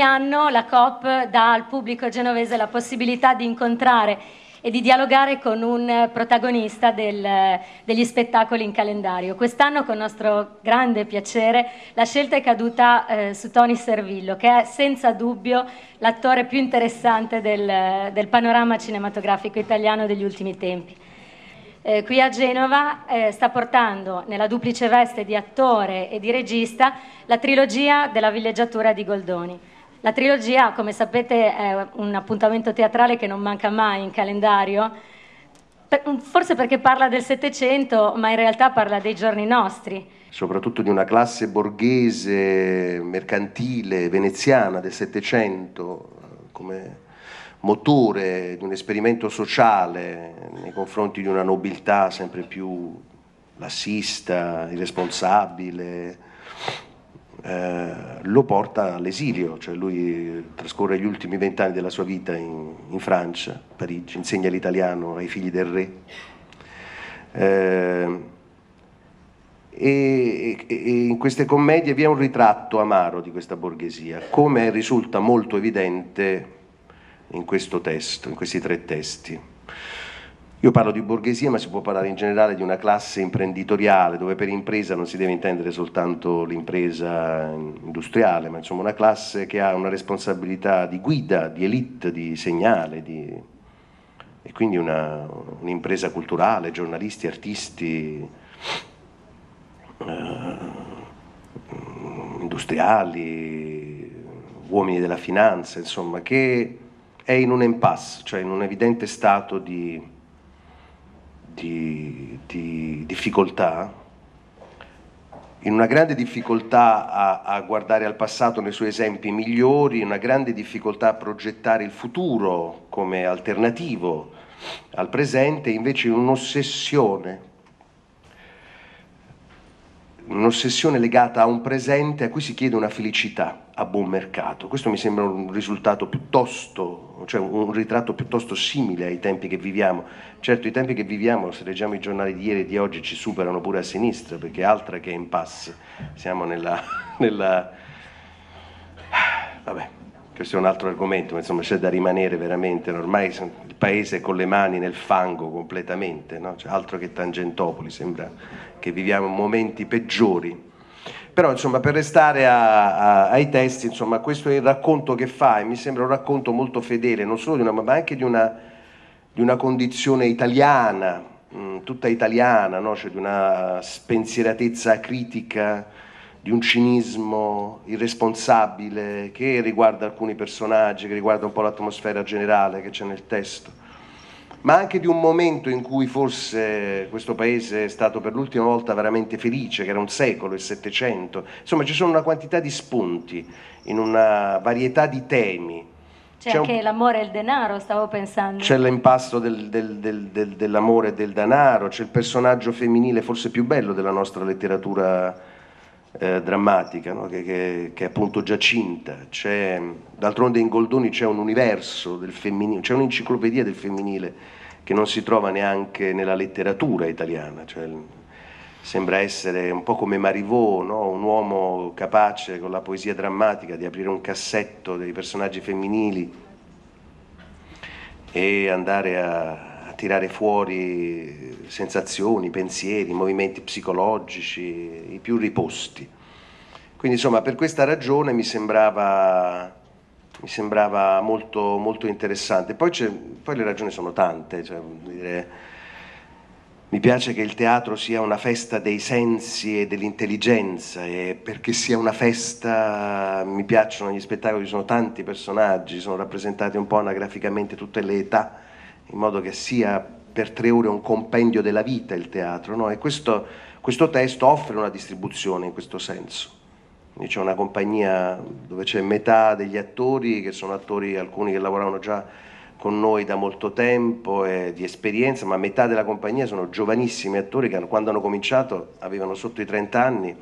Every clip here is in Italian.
anno la COP dà al pubblico genovese la possibilità di incontrare e di dialogare con un protagonista del, degli spettacoli in calendario. Quest'anno, con nostro grande piacere, la scelta è caduta eh, su Tony Servillo, che è senza dubbio l'attore più interessante del, del panorama cinematografico italiano degli ultimi tempi. Eh, qui a Genova eh, sta portando nella duplice veste di attore e di regista la trilogia della villeggiatura di Goldoni. La trilogia, come sapete, è un appuntamento teatrale che non manca mai in calendario, forse perché parla del Settecento, ma in realtà parla dei giorni nostri. Soprattutto di una classe borghese, mercantile, veneziana del Settecento, come motore di un esperimento sociale nei confronti di una nobiltà sempre più lassista, irresponsabile, eh, lo porta all'esilio, cioè lui trascorre gli ultimi vent'anni della sua vita in, in, Francia, a Parigi, insegna l'italiano ai figli del re. Eh, e, e, in queste commedie vi è un ritratto amaro di questa borghesia, come risulta molto evidente in questo testo, in questi tre testi. Io parlo di borghesia, ma si può parlare in generale di una classe imprenditoriale, dove per impresa non si deve intendere soltanto l'impresa industriale, ma insomma una classe che ha una responsabilità di guida, di elite, di segnale, di... e quindi una, un'impresa culturale, giornalisti, artisti, eh, industriali, uomini della finanza, insomma, che è in un impasse, cioè in un evidente stato di di, di difficoltà, in una grande difficoltà a, a, guardare al passato nei suoi esempi migliori, una grande difficoltà a progettare il futuro come alternativo al presente, invece un'ossessione un'ossessione legata a un presente a cui si chiede una felicità a buon mercato. Questo mi sembra un risultato piuttosto, cioè un ritratto piuttosto simile ai tempi che viviamo. Certo i tempi che viviamo, se leggiamo i giornali di ieri e di oggi, ci superano pure a sinistra, perché altra che impasse, siamo nella... nella... vabbè questo è un altro argomento, ma insomma c'è da rimanere veramente, ormai il paese è con le mani nel fango completamente, no? cioè, altro che Tangentopoli, sembra che viviamo momenti peggiori. Però insomma per restare a, a, ai testi, insomma, questo è il racconto che fa e mi sembra un racconto molto fedele, non solo di una, ma anche di una, di una condizione italiana, mh, mm, tutta italiana, no? cioè, di una spensieratezza critica di un cinismo irresponsabile che riguarda alcuni personaggi, che riguarda un po' l'atmosfera generale che c'è nel testo, ma anche di un momento in cui forse questo paese è stato per l'ultima volta veramente felice, che era un secolo, il Settecento. Insomma, ci sono una quantità di spunti in una varietà di temi. C'è, c'è anche un... l'amore e il denaro, stavo pensando. C'è l'impasto del, del, del, dell'amore e del denaro, c'è il personaggio femminile forse più bello della nostra letteratura eh, drammatica no? che, che, che, è appunto Giacinta. C'è, d'altronde in Goldoni c'è un universo del femminile, c'è un'enciclopedia del femminile che non si trova neanche nella letteratura italiana. Cioè, sembra essere un po' come Marivaux, no? un uomo capace con la poesia drammatica di aprire un cassetto dei personaggi femminili e andare a, tirare fuori sensazioni, pensieri, movimenti psicologici, i più riposti. Quindi insomma per questa ragione mi sembrava, mi sembrava molto, molto, interessante. Poi, poi, le ragioni sono tante, cioè, dire, mi piace che il teatro sia una festa dei sensi e dell'intelligenza e perché sia una festa mi piacciono gli spettacoli, ci sono tanti personaggi, sono rappresentati un po' anagraficamente tutte le età in modo che sia per tre ore un compendio della vita il teatro, no? e questo, questo, testo offre una distribuzione in questo senso. c'è una compagnia dove c'è metà degli attori, che sono attori alcuni che lavoravano già con noi da molto tempo e di esperienza, ma metà della compagnia sono giovanissimi attori che quando hanno cominciato avevano sotto i 30 anni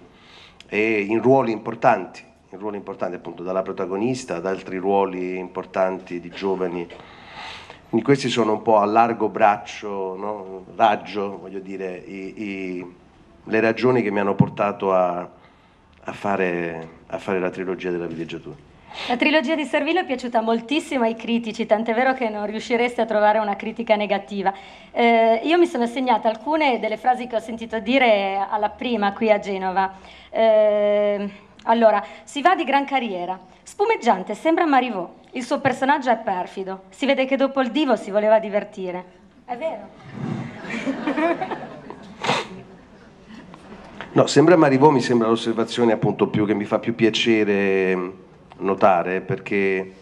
e in ruoli importanti, in ruoli importanti appunto dalla protagonista ad altri ruoli importanti di giovani quindi questi sono un po' a largo braccio, no? raggio, voglio dire, i, i, le ragioni che mi hanno portato a, a, fare, a fare la trilogia della villeggiatura. La trilogia di Servillo è piaciuta moltissimo ai critici, tant'è vero che non riuscireste a trovare una critica negativa. Eh, io mi sono segnata alcune delle frasi che ho sentito dire alla prima qui a Genova. Eh, allora, si va di gran carriera. Spumeggiante, sembra Marivaux. Il suo personaggio è perfido. Si vede che dopo il divo si voleva divertire. È vero. No, sembra Marivò, mi sembra l'osservazione appunto più che mi fa più piacere ehm, notare perché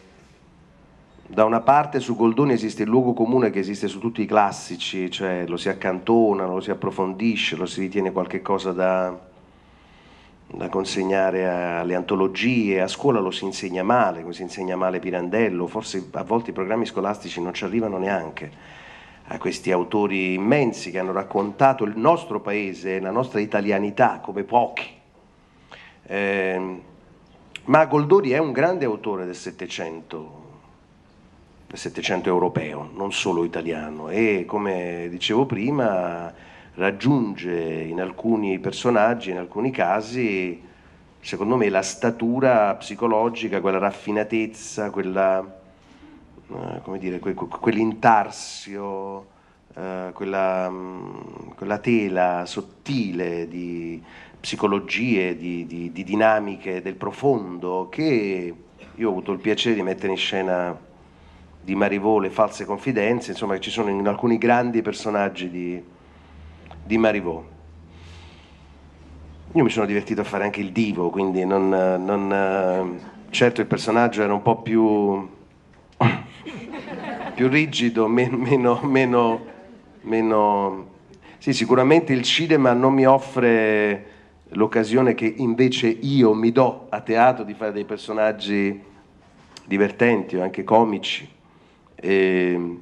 da una parte su Goldoni esiste il luogo comune che esiste su tutti i classici, cioè lo si accantona, lo si approfondisce, lo si ritiene qualcosa da, da consegnare alle antologie, a scuola lo si insegna male, come si insegna male Pirandello, forse a volte i programmi scolastici non ci arrivano neanche a questi autori immensi che hanno raccontato il nostro paese, la nostra italianità come pochi. Eh, ma Goldori è un grande autore del Settecento, del Settecento europeo, non solo italiano, e come dicevo prima raggiunge in alcuni personaggi, in alcuni casi, secondo me, la statura psicologica, quella raffinatezza, quella, eh, come dire, que, quell'intarsio, eh, quella, mm, quella, tela sottile di psicologie, di, di, di dinamiche del profondo che io ho avuto il piacere di mettere in scena di Marivò, le false confidenze, insomma ci sono in alcuni grandi personaggi di, di Marivaux. Io mi sono divertito a fare anche il divo, quindi non, non, eh, certo il personaggio era un po' più, più rigido, meno, meno, meno... Sì, sicuramente il cinema non mi offre l'occasione che invece io mi do a teatro di fare dei personaggi divertenti o anche comici. E ehm,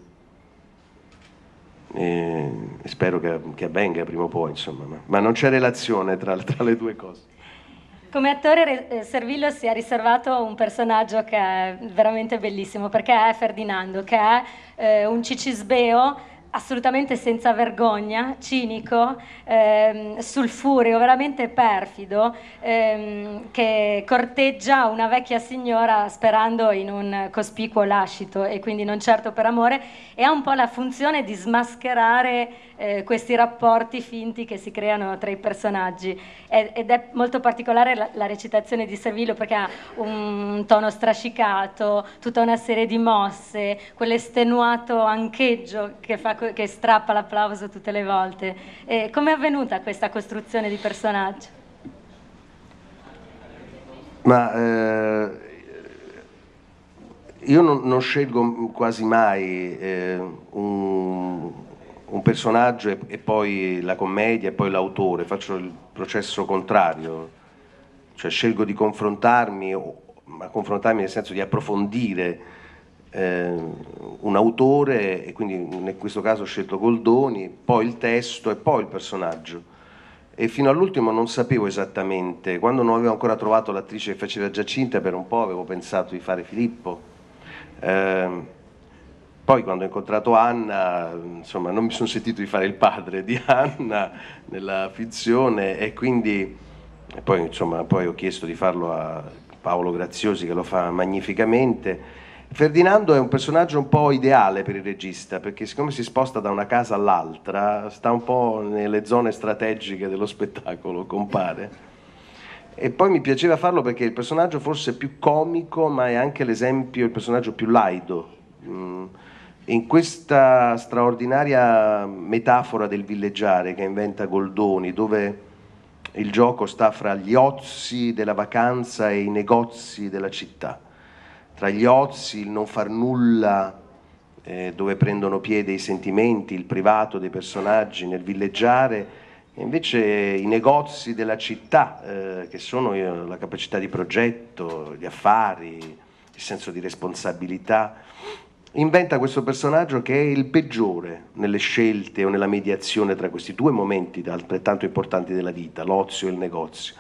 e spero che, che, avvenga prima o poi, insomma, ma, ma non c'è relazione tra, tra, le due cose. Come attore eh, Servillo si è riservato un personaggio che è veramente bellissimo, perché è Ferdinando, che è eh, un cicisbeo assolutamente senza vergogna, cinico, ehm, sulfureo, veramente perfido, ehm, che corteggia una vecchia signora sperando in un cospicuo lascito e quindi non certo per amore, e ha un po' la funzione di smascherare eh, questi rapporti finti che si creano tra i personaggi. Ed, è molto particolare la, la, recitazione di Servillo perché ha un tono strascicato, tutta una serie di mosse, quell'estenuato ancheggio che fa che strappa l'applauso tutte le volte. Eh, Come è avvenuta questa costruzione di personaggio? Ma eh, io non, non, scelgo quasi mai eh, un, un, personaggio e, e, poi la commedia e poi l'autore, faccio il processo contrario, cioè scelgo di confrontarmi, ma confrontarmi nel senso di approfondire eh, un autore, e quindi in questo caso ho scelto Goldoni, poi il testo e poi il personaggio. E fino all'ultimo non sapevo esattamente, quando non avevo ancora trovato l'attrice che faceva Giacinta, per un po' avevo pensato di fare Filippo. Eh, poi quando ho incontrato Anna, insomma, non mi sono sentito di fare il padre di Anna nella finzione e quindi e poi, insomma, poi ho chiesto di farlo a Paolo Graziosi che lo fa magnificamente Ferdinando è un personaggio un po' ideale per il regista, perché siccome si sposta da una casa all'altra, sta un po' nelle zone strategiche dello spettacolo, compare. E poi mi piaceva farlo perché il personaggio forse è più comico, ma è anche l'esempio, il personaggio più laido. Mm. In questa straordinaria metafora del villeggiare che inventa Goldoni, dove il gioco sta fra gli ozi della vacanza e i negozi della città tra gli ozi, il non far nulla eh, dove prendono piede i sentimenti, il privato dei personaggi, nel villeggiare, e invece i negozi della città, eh, che sono eh, la capacità di progetto, gli affari, il senso di responsabilità, inventa questo personaggio che è il peggiore nelle scelte o nella mediazione tra questi due momenti altrettanto importanti della vita, l'ozio e il negozio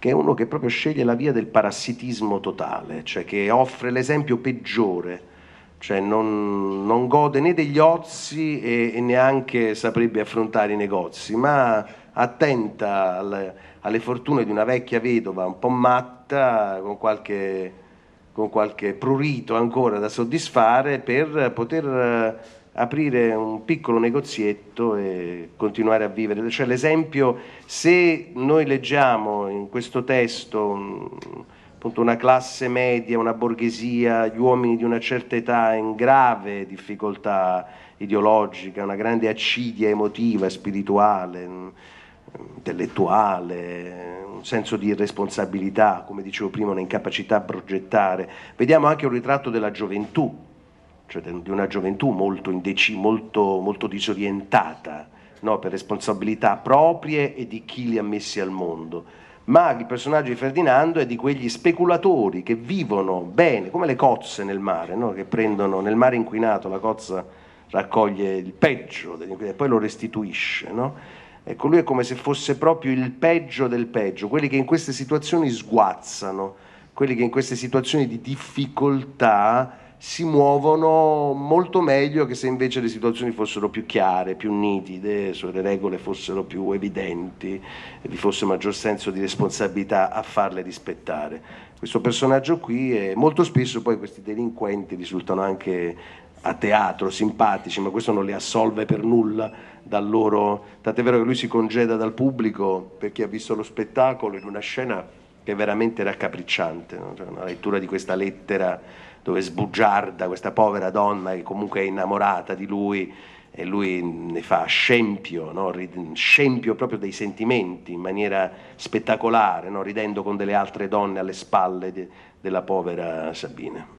che è uno che proprio sceglie la via del parassitismo totale, cioè che offre l'esempio peggiore, cioè non, non gode né degli ozi e, e, neanche saprebbe affrontare i negozi, ma attenta al, alle fortune di una vecchia vedova un po' matta, con qualche, con qualche prurito ancora da soddisfare per poter aprire un piccolo negozietto e continuare a vivere. Cioè l'esempio, se noi leggiamo in questo testo mm, appunto una classe media, una borghesia, gli uomini di una certa età in grave difficoltà ideologica, una grande accidia emotiva, spirituale, mm, intellettuale, un senso di irresponsabilità, come dicevo prima, una incapacità a progettare. Vediamo anche un ritratto della gioventù cioè di una gioventù molto, indeci, molto, molto disorientata no? per responsabilità proprie e di chi li ha messi al mondo. Ma il personaggio di Ferdinando è di quegli speculatori che vivono bene, come le cozze nel mare, no? che prendono nel mare inquinato la cozza raccoglie il peggio e poi lo restituisce. No? Ecco, lui è come se fosse proprio il peggio del peggio, quelli che in queste situazioni sguazzano, quelli che in queste situazioni di difficoltà si muovono molto meglio che se invece le situazioni fossero più chiare, più nitide, se le regole fossero più evidenti, vi fosse maggior senso di responsabilità a farle rispettare. Questo personaggio qui è molto spesso poi questi delinquenti risultano anche a teatro simpatici, ma questo non li assolve per nulla dal loro. Tant'è vero che lui si congeda dal pubblico per chi ha visto lo spettacolo in una scena che è veramente raccapricciante, no? cioè, una lettura di questa lettera dove sbugiarda questa povera donna che comunque è innamorata di lui e lui ne fa scempio, no? scempio proprio dei sentimenti in maniera spettacolare, no? ridendo con delle altre donne alle spalle de della povera Sabina.